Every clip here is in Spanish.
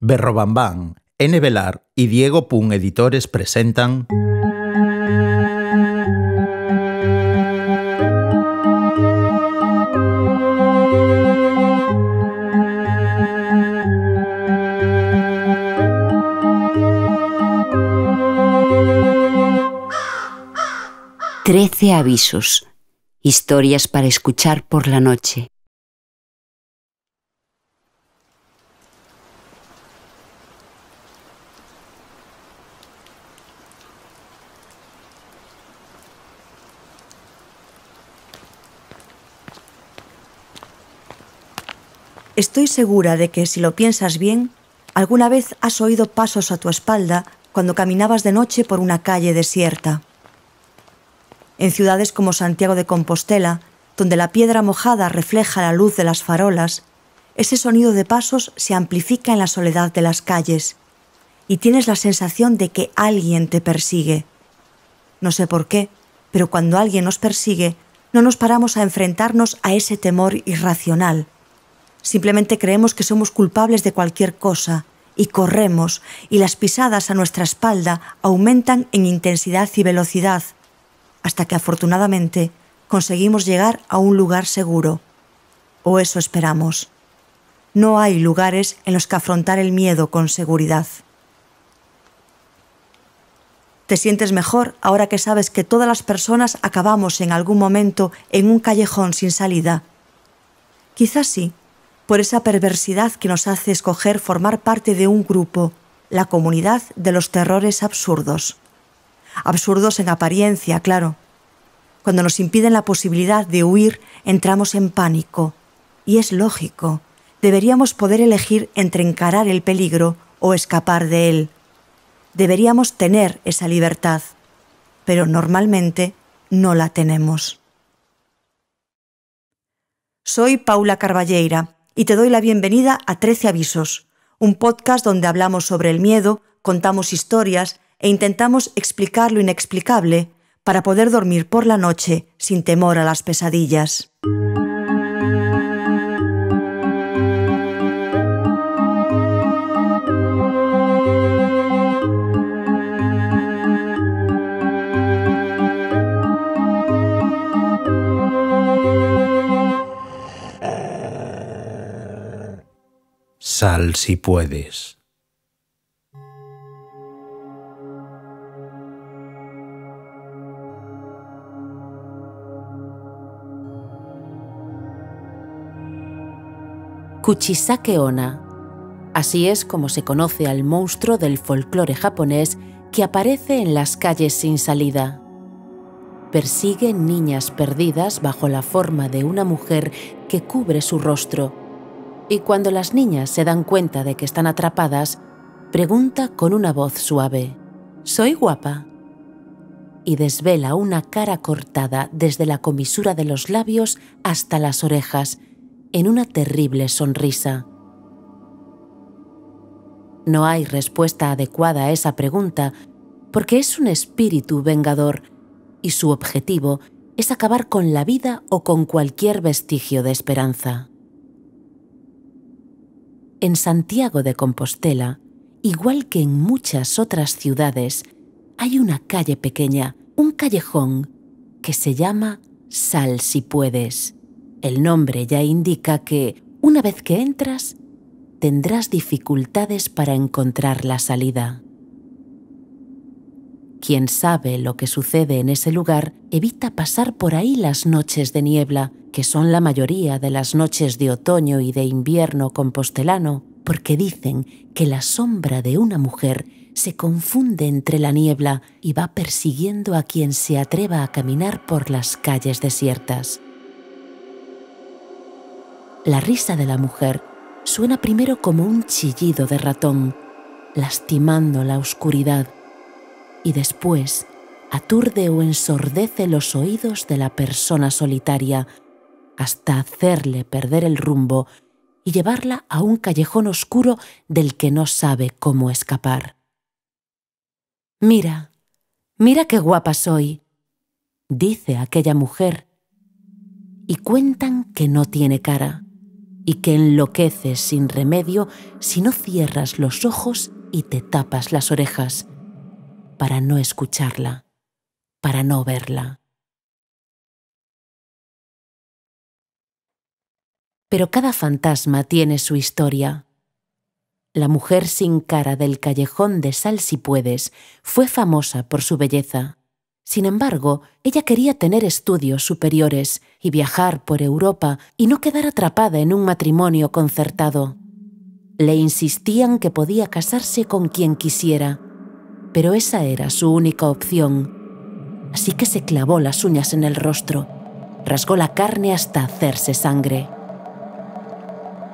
Berrobambán, N. Velar y Diego Pun Editores presentan. Trece avisos. Historias para escuchar por la noche. Estoy segura de que si lo piensas bien, alguna vez has oído pasos a tu espalda cuando caminabas de noche por una calle desierta. En ciudades como Santiago de Compostela, donde la piedra mojada refleja la luz de las farolas, ese sonido de pasos se amplifica en la soledad de las calles y tienes la sensación de que alguien te persigue. No sé por qué, pero cuando alguien nos persigue, no nos paramos a enfrentarnos a ese temor irracional Simplemente creemos que somos culpables de cualquier cosa y corremos y las pisadas a nuestra espalda aumentan en intensidad y velocidad hasta que afortunadamente conseguimos llegar a un lugar seguro. O eso esperamos. No hay lugares en los que afrontar el miedo con seguridad. Te sientes mejor ahora que sabes que todas las personas acabamos en algún momento en un callejón sin salida. Quizás sí, por esa perversidad que nos hace escoger formar parte de un grupo, la comunidad de los terrores absurdos. Absurdos en apariencia, claro. Cuando nos impiden la posibilidad de huir, entramos en pánico. Y es lógico, deberíamos poder elegir entre encarar el peligro o escapar de él. Deberíamos tener esa libertad, pero normalmente no la tenemos. Soy Paula Carballeira y te doy la bienvenida a 13 Avisos, un podcast donde hablamos sobre el miedo, contamos historias e intentamos explicar lo inexplicable para poder dormir por la noche sin temor a las pesadillas. Sal si puedes. Kuchisake Ona. Así es como se conoce al monstruo del folclore japonés que aparece en las calles sin salida. Persigue niñas perdidas bajo la forma de una mujer que cubre su rostro y cuando las niñas se dan cuenta de que están atrapadas, pregunta con una voz suave, ¿Soy guapa? Y desvela una cara cortada desde la comisura de los labios hasta las orejas, en una terrible sonrisa. No hay respuesta adecuada a esa pregunta, porque es un espíritu vengador, y su objetivo es acabar con la vida o con cualquier vestigio de esperanza en Santiago de Compostela, igual que en muchas otras ciudades, hay una calle pequeña, un callejón, que se llama Sal si puedes. El nombre ya indica que, una vez que entras, tendrás dificultades para encontrar la salida. Quien sabe lo que sucede en ese lugar evita pasar por ahí las noches de niebla, que son la mayoría de las noches de otoño y de invierno compostelano, porque dicen que la sombra de una mujer se confunde entre la niebla y va persiguiendo a quien se atreva a caminar por las calles desiertas. La risa de la mujer suena primero como un chillido de ratón, lastimando la oscuridad y después aturde o ensordece los oídos de la persona solitaria hasta hacerle perder el rumbo y llevarla a un callejón oscuro del que no sabe cómo escapar. Mira, mira qué guapa soy, dice aquella mujer, y cuentan que no tiene cara y que enloqueces sin remedio si no cierras los ojos y te tapas las orejas para no escucharla, para no verla. Pero cada fantasma tiene su historia. La mujer sin cara del callejón de Sal si puedes fue famosa por su belleza. Sin embargo, ella quería tener estudios superiores y viajar por Europa y no quedar atrapada en un matrimonio concertado. Le insistían que podía casarse con quien quisiera, pero esa era su única opción. Así que se clavó las uñas en el rostro, rasgó la carne hasta hacerse sangre.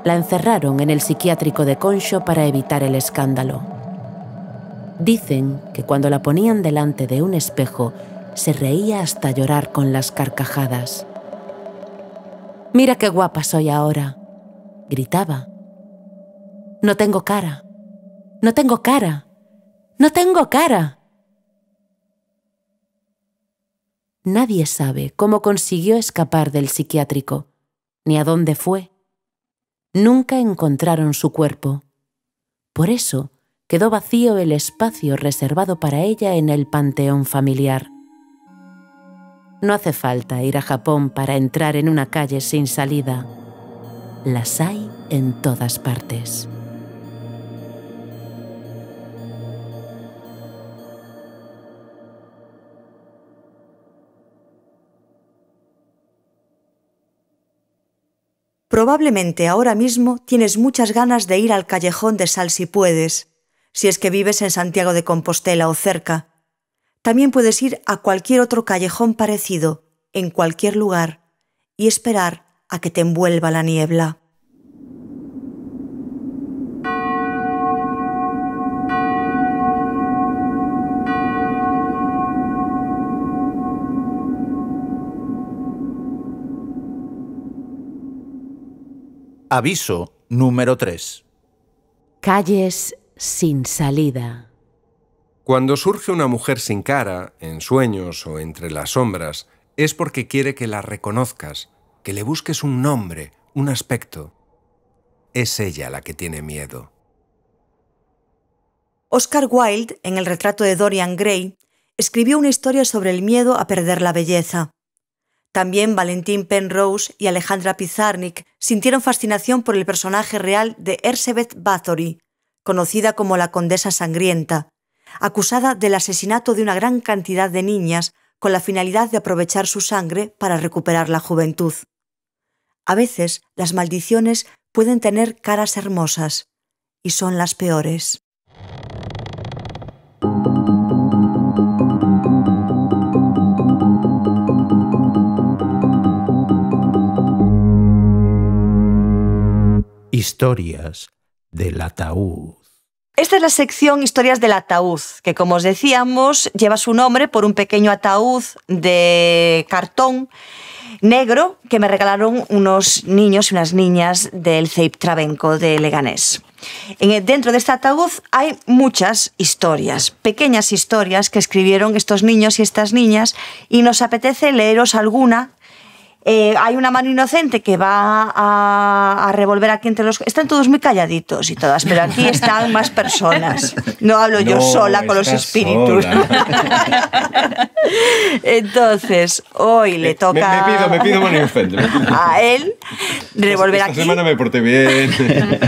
La encerraron en el psiquiátrico de Concho para evitar el escándalo. Dicen que cuando la ponían delante de un espejo, se reía hasta llorar con las carcajadas. Mira qué guapa soy ahora, gritaba. No tengo cara. No tengo cara. No tengo cara. Nadie sabe cómo consiguió escapar del psiquiátrico, ni a dónde fue. Nunca encontraron su cuerpo. Por eso quedó vacío el espacio reservado para ella en el panteón familiar. No hace falta ir a Japón para entrar en una calle sin salida. Las hay en todas partes. Probablemente ahora mismo tienes muchas ganas de ir al callejón de Sal si puedes, si es que vives en Santiago de Compostela o cerca. También puedes ir a cualquier otro callejón parecido, en cualquier lugar, y esperar a que te envuelva la niebla. Aviso número 3. Calles sin salida. Cuando surge una mujer sin cara, en sueños o entre las sombras, es porque quiere que la reconozcas, que le busques un nombre, un aspecto. Es ella la que tiene miedo. Oscar Wilde, en el retrato de Dorian Gray, escribió una historia sobre el miedo a perder la belleza. También Valentín Penrose y Alejandra Pizarnik sintieron fascinación por el personaje real de Ersebeth Bathory, conocida como la Condesa Sangrienta, acusada del asesinato de una gran cantidad de niñas con la finalidad de aprovechar su sangre para recuperar la juventud. A veces las maldiciones pueden tener caras hermosas, y son las peores. Historias del ataúd. Esta es la sección Historias del ataúd, que como os decíamos lleva su nombre por un pequeño ataúd de cartón negro que me regalaron unos niños y unas niñas del CEIP Trabenco de Leganés. dentro de este ataúd hay muchas historias, pequeñas historias que escribieron estos niños y estas niñas y nos apetece leeros alguna eh, hay una mano inocente que va a, revolver aquí entre los... Están todos muy calladitos y todas, pero aquí están más personas. No hablo yo sola con los espíritus. Entonces, hoy le toca... Me, pido, me pido inocente. A él revolver aquí. Esta semana me porté bien,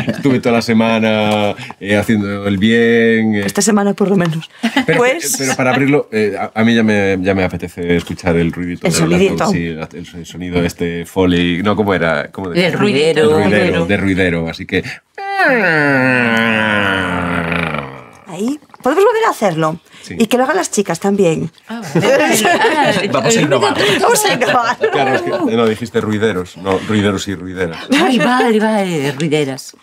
estuve toda la semana eh, haciendo el bien. Eh. Esta semana por lo menos. Pero, pues... para abrirlo, a, mí ya me, ya me apetece escuchar el ruidito. El sonidito. sí, el sonido este foley, no, ¿cómo era? ¿Cómo de... el ruidero. El ruidero, de ruidero, así que... Ahí podemos volver a hacerlo. Y que lo hagan las chicas también. Ah, Vamos a innovar. Vamos a innovar. Claro, es que no dijiste ruideros, no, ruideros y ruideras. Ay, vale, vale, ruideras.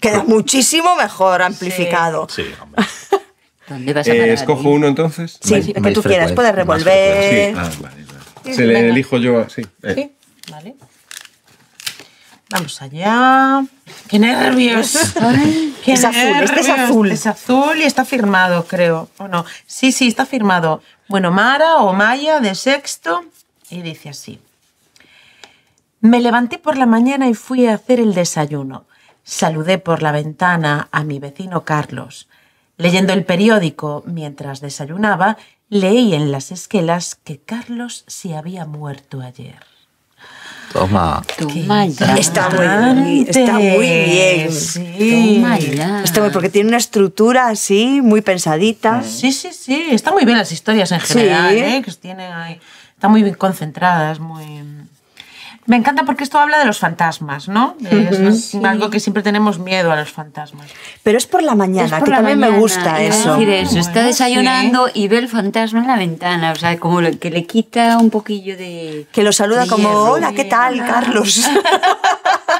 Queda muchísimo mejor amplificado. Sí, sí hombre. Eh, ¿Escojo uno entonces? Sí, el que tú quieras, puedes revolver. Ah, Se le elijo yo así. Eh. Sí, vale. Vamos allá. ¡Qué nervios! es azul, este es azul. Es azul y está firmado, creo. ¿O no? Sí, sí, está firmado. Bueno, Mara o Maya de sexto. Y dice así. Me levanté por la mañana y fui a hacer el desayuno. Saludé por la ventana a mi vecino Carlos. Leyendo el periódico mientras desayunaba, leí en las esquelas que Carlos se había muerto ayer. Toma. Toma Está muy bien. Está muy bien. Sí. Está muy, porque tiene una estructura así, muy pensadita. Sí, sí, sí. Están muy bien las historias en general, ¿eh? Que tienen ahí. Están muy bien concentradas, muy. Me encanta porque esto habla de los fantasmas, ¿no? Es algo que siempre tenemos miedo a los fantasmas. Pero es por la mañana, que también me gusta eso. está desayunando y ve el fantasma en la ventana, o sea, como que le quita un poquillo de... Que lo saluda como, hola, ¿qué tal, ah. Carlos?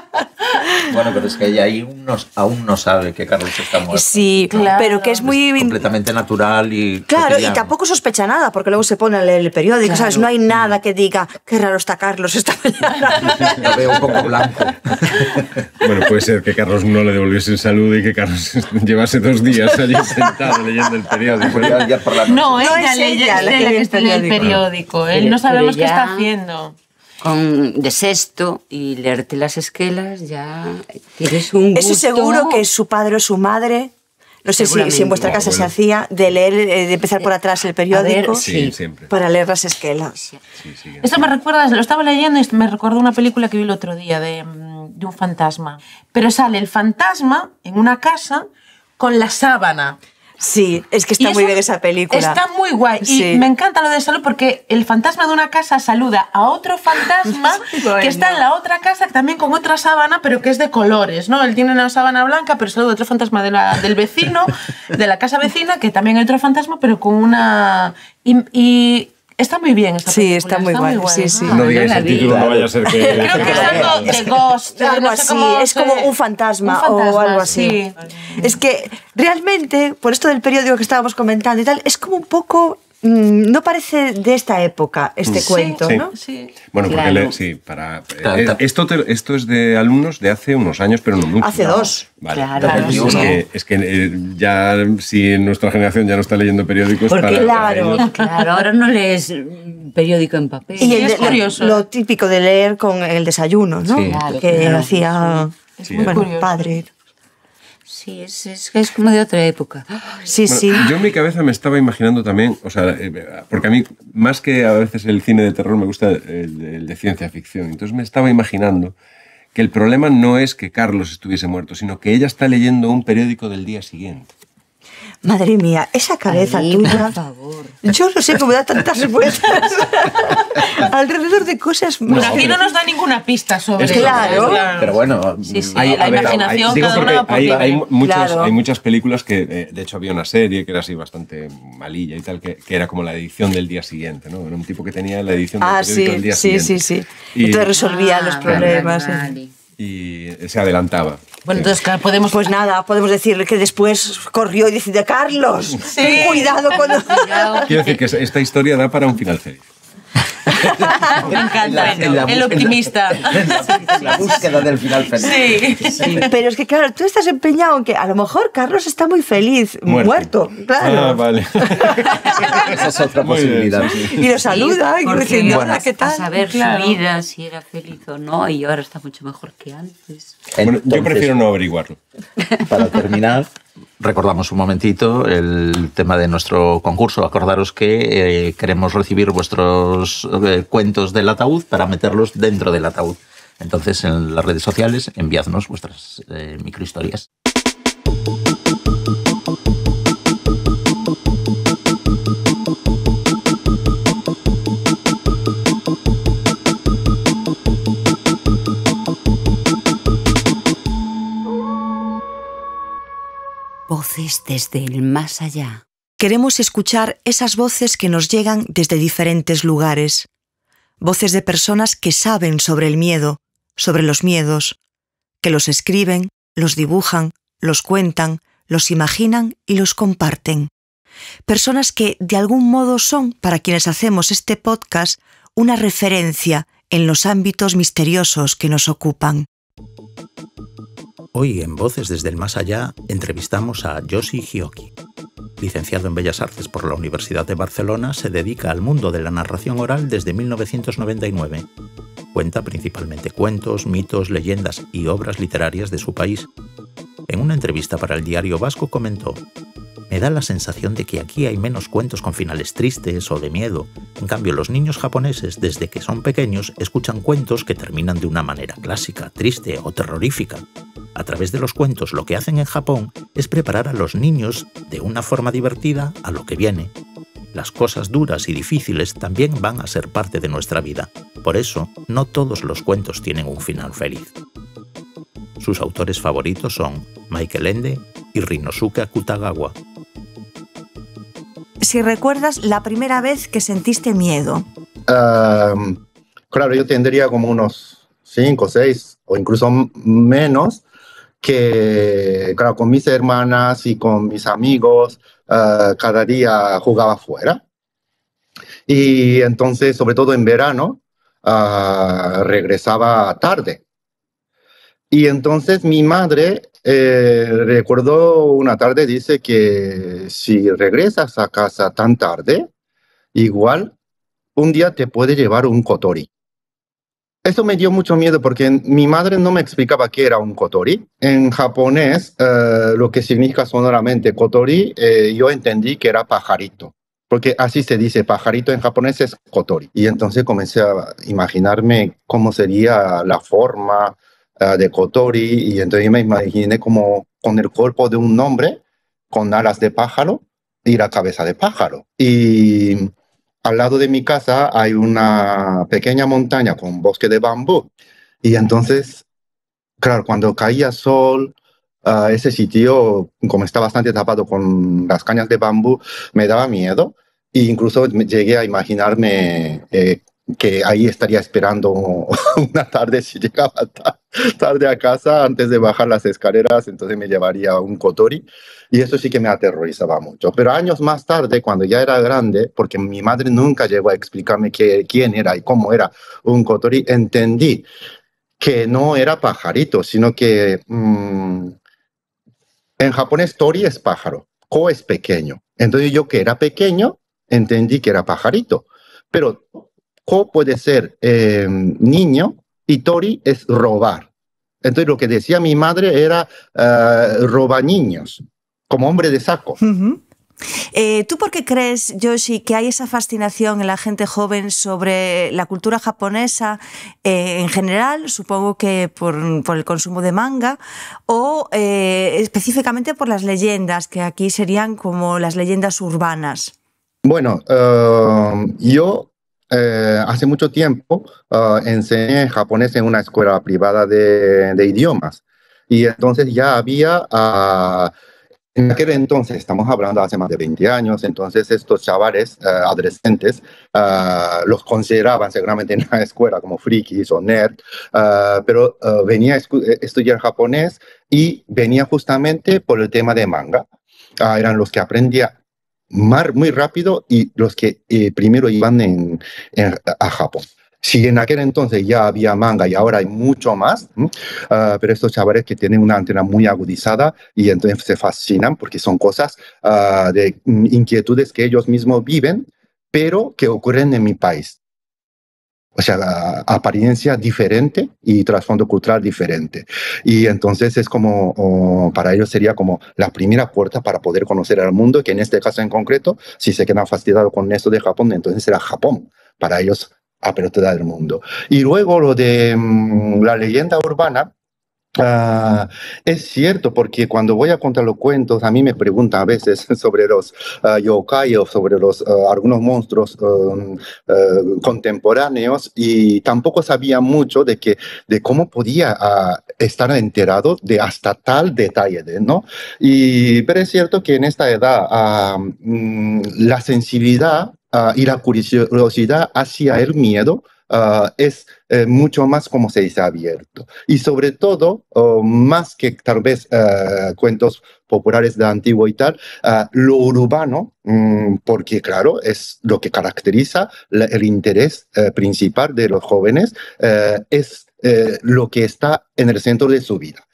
Bueno, pero es que ahí aún no, sabe que Carlos está muerto. Sí, pero que es muy... completamente natural y... Claro, y tampoco sospecha nada, porque luego se pone leer el periódico, ¿sabes? No hay nada que diga, qué raro está Carlos esta mañana. veo un poco blanco. Bueno, puede ser que Carlos no le devolviese el saludo y que Carlos llevase dos días allí sentado leyendo el periódico. No, ella, ya lee el periódico. Él no sabemos qué está haciendo con de sexto y leerte las esquelas ya tienes un Eso seguro que su padre o su madre no sé si, en vuestra casa se hacía de leer, eh, de empezar por atrás el periódico para leer las esquelas. Esto me recuerda, lo estaba leyendo y me recordó una película que vi el otro día de mm, un fantasma. Pero sale el fantasma en una casa con la sábana. Sí, es que está muy bien esa película. Está muy guay. Y me encanta lo de salud porque el fantasma de una casa saluda a otro fantasma que está en la otra casa, también con otra sábana, pero que es de colores, ¿no? Él tiene una sábana blanca, pero saluda a otro fantasma de la, del vecino, de la casa vecina, que también hay otro fantasma, pero con una. y Está muy bien esta Sí, está muy bueno Sí, No digáis el título, no vaya a ser que... Creo que es algo de Ghost. Algo así, es como un fantasma, o algo así. Es que realmente, por esto del periódico que estábamos comentando y tal, es como un poco Mm, no parece de esta época este cuento, ¿no? Sí. Bueno, porque esto esto es de alumnos de hace unos años, pero no mucho. Hace dos. Claro, es, que, eh, ya si nuestra generación ya no está leyendo periódicos porque claro, claro, ahora no lees mm, periódico en papel. Y, es curioso. Lo, típico de leer con el desayuno, ¿no? que hacía bueno, padre. Sí, es, como de otra época. Sí, sí. Yo en mi cabeza me estaba imaginando también, o sea, eh, porque a mí, más que a veces el cine de terror, me gusta el de ciencia ficción. Entonces me estaba imaginando que el problema no es que Carlos estuviese muerto, sino que ella está leyendo un periódico del día siguiente. Madre mía, esa cabeza tuya. Yo no sé cómo da tantas vueltas alrededor de cosas no nos da ninguna pista sobre eso. Claro. Pero bueno, hay, imaginación muchas, hay muchas películas que, eh, de hecho, había una serie que era así bastante malilla y tal, que, era como la edición del día siguiente, ¿no? Era un tipo que tenía la edición del ah, día sí, siguiente. Sí, sí, sí. Y... Entonces resolvía los ah, problemas y se adelantaba. Bueno, entonces podemos... Pues nada, podemos decirle que después corrió y decidió, Carlos, cuidado con... Quiero decir que esta historia da para un final feliz. Me encanta. el optimista. la, búsqueda del final feliz. Sí. Pero es que, claro, tú estás empeñado en que a lo mejor Carlos está muy feliz, muerto. claro. Ah, Esa es otra posibilidad. Y lo saluda y recibe bueno, ¿qué tal? A saber su vida, si era feliz o no, y ahora está mucho mejor que antes. yo prefiero no averiguarlo. Para terminar, Recordamos un momentito el tema de nuestro concurso. Acordaros que eh, queremos recibir vuestros eh, cuentos del ataúd para meterlos dentro del ataúd. Entonces, en las redes sociales, enviadnos vuestras eh, microhistorias. desde el más allá. Queremos escuchar esas voces que nos llegan desde diferentes lugares. Voces de personas que saben sobre el miedo, sobre los miedos, que los escriben, los dibujan, los cuentan, los imaginan y los comparten. Personas que de algún modo son, para quienes hacemos este podcast, una referencia en los ámbitos misteriosos que nos ocupan. Hoy en Voces desde el Más Allá entrevistamos a Yoshi Hioki. Licenciado en Bellas Artes por la Universidad de Barcelona, se dedica al mundo de la narración oral desde 1999. Cuenta principalmente cuentos, mitos, leyendas y obras literarias de su país. En una entrevista para el diario Vasco comentó, me da la sensación de que aquí hay menos cuentos con finales tristes o de miedo. En cambio, los niños japoneses, desde que son pequeños, escuchan cuentos que terminan de una manera clásica, triste o terrorífica a través de los cuentos lo que hacen en Japón es preparar a los niños de una forma divertida a lo que viene. Las cosas duras y difíciles también van a ser parte de nuestra vida, por eso no todos los cuentos tienen un final feliz. Sus autores favoritos son Michael Ende y Rinosuke Akutagawa. Si recuerdas la primera vez que sentiste miedo. claro, yo tendría como unos 5, 6 o incluso menos, que, claro, con mis hermanas y con mis amigos, ah, cada día jugaba afuera. Y entonces, sobre todo en verano, ah, regresaba tarde. Y entonces mi madre, eh, una tarde, dice que si regresas a casa tan tarde, igual un día te puede llevar un cotori. Eso me dio mucho miedo porque mi madre no me explicaba qué era un kotori. En japonés, eh, lo que significa sonoramente kotori, eh, yo entendí que era pajarito. Porque así se dice, pajarito en japonés es kotori. Y entonces comencé a imaginarme cómo sería la forma eh, de kotori. Y entonces me imaginé como con el cuerpo de un hombre, con alas de pájaro y la cabeza de pájaro. Y al lado de mi casa hay una pequeña montaña con bosque de bambú. Y entonces, claro, cuando caía sol, a ah, ese sitio, como está bastante tapado con las cañas de bambú, me daba miedo. E incluso llegué a imaginarme eh, que ahí estaría esperando una tarde si llegaba tarde tarde a casa antes de bajar las escaleras, entonces me llevaría un cotori y eso sí que me aterrorizaba mucho. Pero años más tarde, cuando ya era grande, porque mi madre nunca llegó a explicarme qué, quién era y cómo era un cotori, entendí que no era pajarito, sino que mm, en japonés Tori es pájaro, Ko es pequeño. Entonces yo que era pequeño, entendí que era pajarito. Pero Ko puede ser eh, niño y tori es robar. Entonces lo que decía mi madre era eh, roba niños, como hombre de saco. Eh, ¿Tú por qué crees, Yoshi, que hay esa fascinación en la gente joven sobre la cultura japonesa eh, en general? Supongo que por, el consumo de manga o específicamente por las leyendas, que aquí serían como las leyendas urbanas. Bueno, yo eh, hace mucho tiempo ah, enseñé japonés en una escuela privada de, idiomas y entonces ya había... Ah, en aquel entonces, estamos hablando hace más de 20 años, entonces estos chavales eh, adolescentes ah, los consideraban seguramente en la escuela como frikis o nerd, pero venía a eh, estudiar japonés y venía justamente por el tema de manga. eran los que aprendía, mar muy rápido y los que eh, primero iban a Japón. Si en aquel entonces ya había manga y ahora hay mucho más, ah, pero estos chavales que tienen una antena muy agudizada y entonces se fascinan porque son cosas ah, de mm, inquietudes que ellos mismos viven, pero que ocurren en mi país o sea, apariencia diferente y trasfondo cultural diferente. Y entonces es como, para ellos sería como la primera puerta para poder conocer al mundo, que en este caso en concreto, si se quedan fastidiados con esto de Japón, entonces será Japón para ellos apertura ah, del mundo. Y luego lo de mm, la leyenda urbana, Ah, es cierto, porque cuando voy a contar los cuentos, a mí me preguntan a veces sobre los ah, yokai o sobre los, ah, algunos monstruos um, contemporáneos y tampoco sabía mucho de, que, de cómo podía estar enterado de hasta tal detalle, de, pero es cierto que en esta edad mm, la sensibilidad y la curiosidad hacia el miedo Ah, es eh, mucho más, como se dice, abierto. Y sobre todo, más que tal vez ah, cuentos populares de antiguo y tal, lo urbano, mm, porque claro, es lo que caracteriza el interés eh, principal de los jóvenes, eh, es lo que está en el centro de su vida.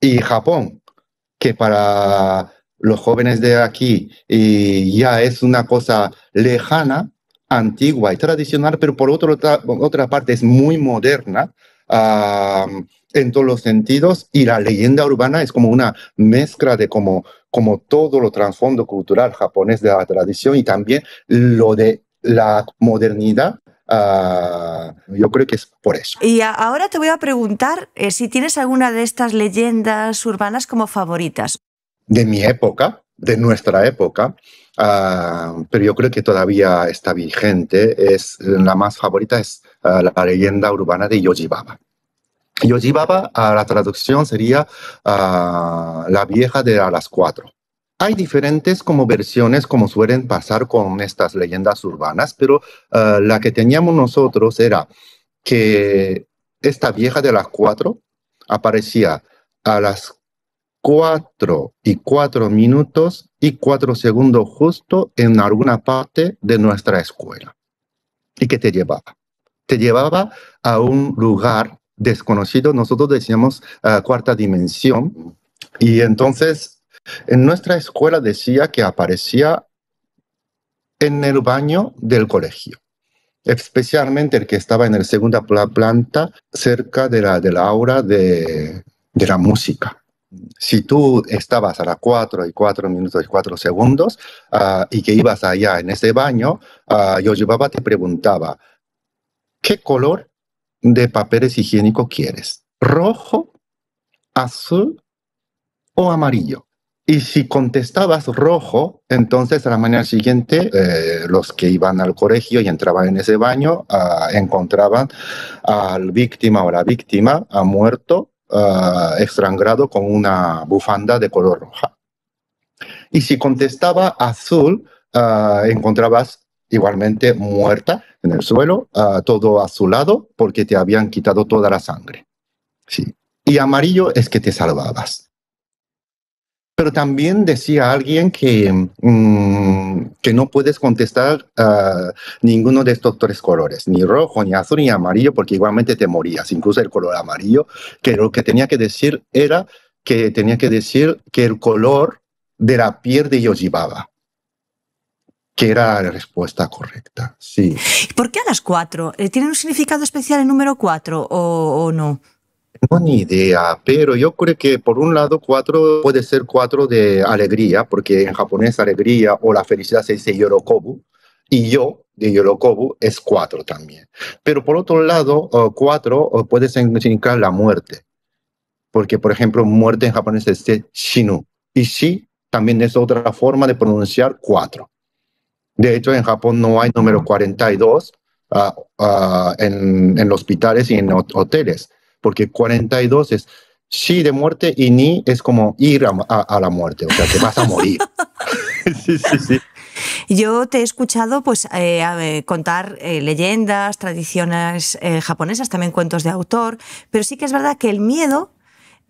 Y Japón, que para los jóvenes de aquí ya es una cosa lejana, antigua y tradicional, pero por otro, otra, parte es muy moderna en todos los sentidos y la leyenda urbana es como una mezcla de como, como todo lo trasfondo cultural japonés de la tradición y también lo de la modernidad ah, yo creo que es por eso. Y ahora te voy a preguntar eh, si tienes alguna de estas leyendas urbanas como favoritas. De mi época, de nuestra época, Ah, pero yo creo que todavía está vigente, es la más favorita es ah, la leyenda urbana de Yojibaba. Yojibaba, ah, la traducción sería la vieja de a las cuatro. Hay diferentes como versiones, como suelen pasar con estas leyendas urbanas, pero la que teníamos nosotros era que esta vieja de las cuatro aparecía a las cuatro y cuatro minutos y cuatro segundos justo en alguna parte de nuestra escuela. ¿Y qué te llevaba? Te llevaba a un lugar desconocido, nosotros decíamos ah, cuarta dimensión, y entonces en nuestra escuela decía que aparecía en el baño del colegio, especialmente el que estaba en el segunda planta cerca de la, de la aura de, de la música si tú estabas a las 4 y 4 minutos y 4 segundos ah, y que ibas allá en ese baño, ah, yo llevaba, te preguntaba, ¿qué color de papeles higiénicos quieres? ¿Rojo, azul o amarillo? Y si contestabas rojo, entonces a la mañana siguiente eh, los que iban al colegio y entraban en ese baño ah, encontraban al víctima o la víctima a muerto Ah, extrangrado con una bufanda de color roja. Y si contestaba azul, ah, encontrabas igualmente muerta en el suelo, ah, todo azulado, porque te habían quitado toda la sangre. Sí. Y amarillo es que te salvabas. Pero también decía alguien que, mm, que no puedes contestar a ninguno de estos tres colores, ni rojo, ni azul, ni amarillo, porque igualmente te morías, incluso el color amarillo, que lo que tenía que decir era que tenía que decir que el color de la piel de llevaba, que era la respuesta correcta. Sí. ¿Por qué a las cuatro? Eh, ¿Tiene un significado especial el número cuatro o, o no? No ni idea, pero yo creo que por un lado cuatro puede ser cuatro de alegría, porque en japonés alegría o la felicidad se dice yorokobu, y yo de yorokobu es cuatro también. Pero por otro lado, eh, cuatro eh, puede significar la muerte, porque por ejemplo muerte en japonés es shinu, y shi también es otra forma de pronunciar cuatro. De hecho, en Japón no hay número 42 ah, ah, en, hospitales y en hoteles porque 42 es sí de muerte y ni es como ir a, la muerte, o sea, te vas a morir. sí, sí, sí. Yo te he escuchado pues, eh, contar eh, leyendas, tradiciones eh, japonesas, también cuentos de autor, pero sí que es verdad que el miedo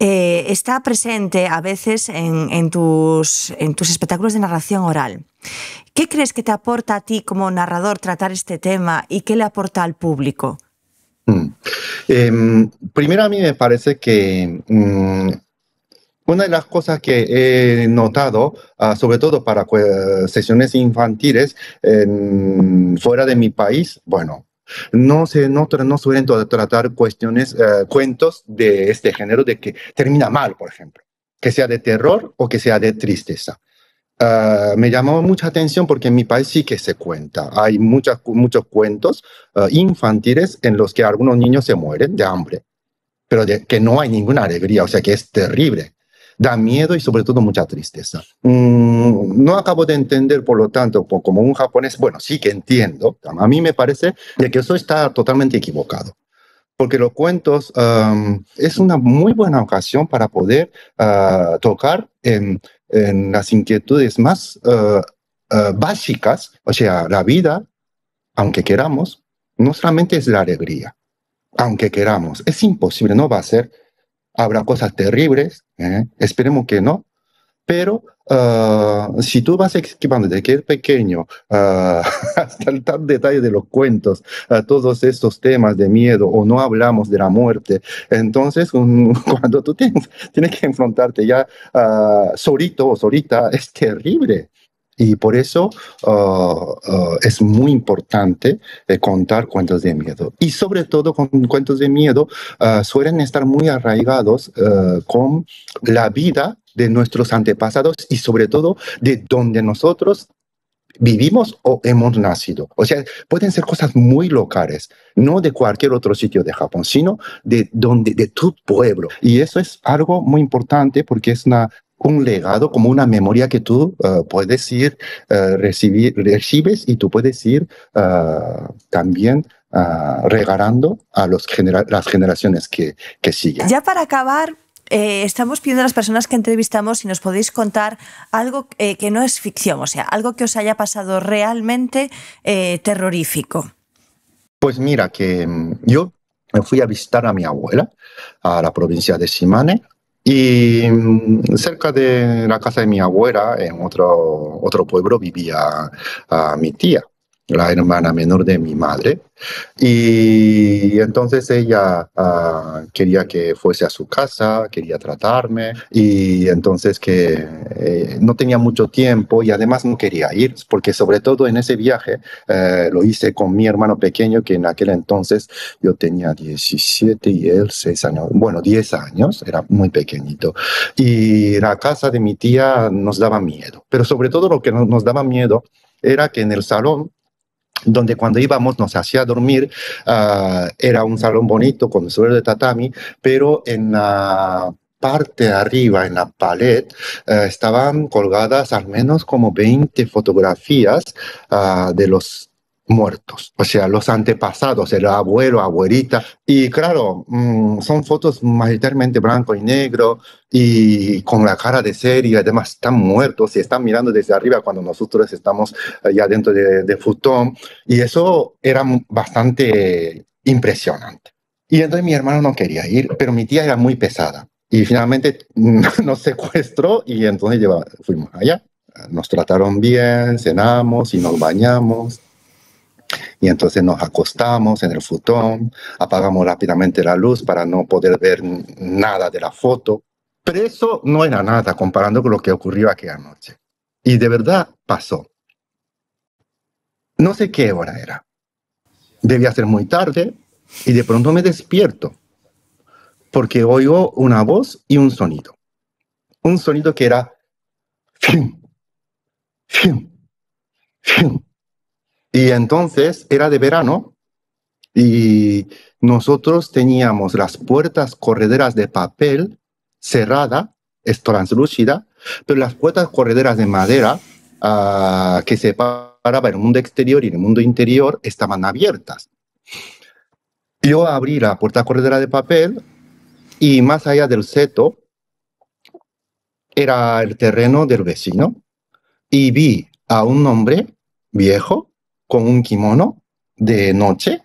está presente a veces en tus espectáculos de narración oral. ¿Qué crees que te aporta a ti como narrador tratar este tema y qué le aporta al público? Mm. Em, primero a mí me parece que mm, una de las cosas que he notado, ah, sobre todo para sesiones infantiles fuera de mi país, bueno, no se no, suelen tratar cuestiones, eh, cuentos de este género de que termina mal, por ejemplo, que sea de terror o que sea de tristeza. Ah, me llamó mucha atención porque en mi país sí que se cuenta. Hay muchos cuentos ah, infantiles en los que algunos niños se mueren de hambre, pero de, que no hay ninguna alegría, o sea que es terrible. Da miedo y sobre todo mucha tristeza. Mm, no acabo de entender, por lo tanto, como un japonés, bueno, sí que entiendo, a mí me parece que eso está totalmente equivocado porque los cuentos es una muy buena ocasión para poder ah, tocar en en las inquietudes más eh, eh, básicas, o sea, la vida, aunque queramos, no solamente es la alegría, aunque queramos, es imposible, no va a ser, habrá cosas terribles, ¿eh? esperemos que no, pero ah, si tú vas equipando desde que es pequeño ah, hasta el tal detalle de los cuentos, a ah, todos estos temas de miedo o no hablamos de la muerte, entonces cuando tú tienes, que enfrentarte ya solito o solita es terrible. Y por eso es muy importante eh, contar cuentos de miedo. Y sobre todo con cuentos de miedo suelen estar muy arraigados con la vida de nuestros antepasados y sobre todo de donde nosotros vivimos o hemos nacido. O sea, pueden ser cosas muy locales, no de cualquier otro sitio de Japón, sino de donde de tu pueblo. Y eso es algo muy importante porque es una un legado, como una memoria que tú eh, puedes ir, eh, recibir, recibes y tú puedes ir eh, también regalando a los las generaciones que, que siguen. Ya para acabar, eh, estamos pidiendo a las personas que entrevistamos si nos podéis contar algo eh, que no es ficción, o sea, algo que os haya pasado realmente eh, terrorífico. Pues mira, que mm, yo me fui a visitar a mi abuela a la provincia de Simane y mm, cerca de la casa de mi abuela, en otro, otro pueblo, vivía ah, mi tía la hermana menor de mi madre. Y entonces ella ah, quería que fuese a su casa, quería tratarme y entonces que eh, no tenía mucho tiempo y además no quería ir, porque sobre todo en ese viaje eh, lo hice con mi hermano pequeño, que en aquel entonces yo tenía 17 y él 6 años, bueno, 10 años, era muy pequeñito. Y la casa de mi tía nos daba miedo, pero sobre todo lo que nos daba miedo era que en el salón donde cuando íbamos nos hacía dormir, ah, era un salón bonito con suelo de tatami, pero en la parte de arriba, en la paleta, eh, estaban colgadas al menos como 20 fotografías ah, de los muertos, o sea, los antepasados, el abuelo, abuelita. Y claro, mm, son fotos mayoritariamente blanco y negro y con la cara de serie, además están muertos y están mirando desde arriba cuando nosotros estamos allá dentro de, de futón. Y eso era bastante impresionante. Y entonces mi hermano no quería ir, pero mi tía era muy pesada. Y finalmente nos secuestró y entonces fuimos allá. Nos trataron bien, cenamos y nos bañamos y entonces nos acostamos en el futón, apagamos rápidamente la luz para no poder ver nada de la foto. Pero eso no era nada comparando con lo que ocurrió aquella noche. Y de verdad pasó. No sé qué hora era. Debía ser muy tarde y de pronto me despierto porque oigo una voz y un sonido. Un sonido que era Fium, fium, fium. Y entonces era de verano y nosotros teníamos las puertas correderas de papel cerrada, es translúcida, pero las puertas correderas de madera ah, que separaba el mundo exterior y el mundo interior estaban abiertas. Yo abrí la puerta corredera de papel y más allá del seto era el terreno del vecino y vi a un hombre viejo con un kimono de noche,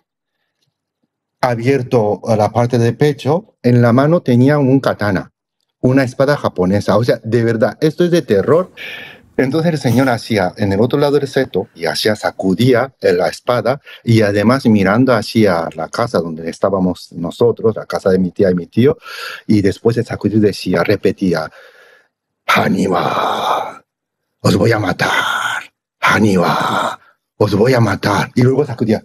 abierto a la parte de pecho, en la mano tenía un katana, una espada japonesa. O sea, de verdad, esto es de terror. Entonces el señor hacía en el otro lado del seto y hacía sacudía la espada y además mirando hacia la casa donde estábamos nosotros, la casa de mi tía y mi tío, y después de sacudir decía, repetía, Haniwa, os voy a matar, Haniwa, os voy a matar. Y luego sacudía,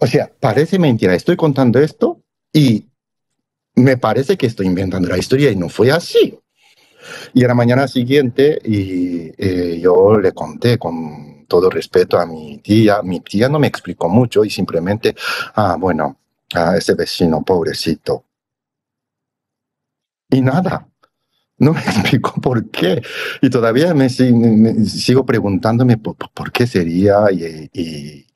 O sea, parece mentira, estoy contando esto y me parece que estoy inventando la historia y no fue así. Y a la mañana siguiente y, eh, yo le conté con todo respeto a mi tía. Mi tía no me explicó mucho y simplemente, ah, bueno, a ese vecino, pobrecito. Y nada, no me explico por qué. Y todavía me, sigo preguntándome por, qué sería.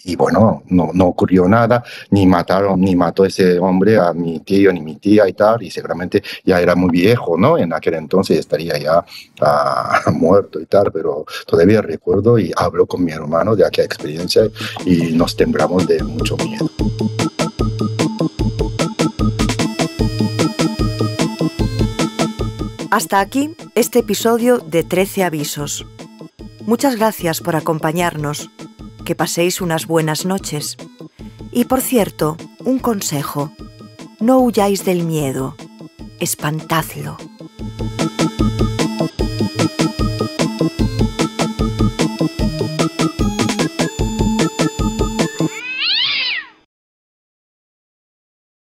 Y, bueno, no, no ocurrió nada, ni mataron, ni mató ese hombre a mi tío ni mi tía y tal. Y seguramente ya era muy viejo, ¿no? En aquel entonces estaría ya ah, muerto y tal. Pero todavía recuerdo y hablo con mi hermano de aquella experiencia y nos temblamos de mucho miedo. Hasta aquí este episodio de 13 avisos. Muchas gracias por acompañarnos. Que paséis unas buenas noches. Y por cierto, un consejo. No huyáis del miedo. Espantadlo.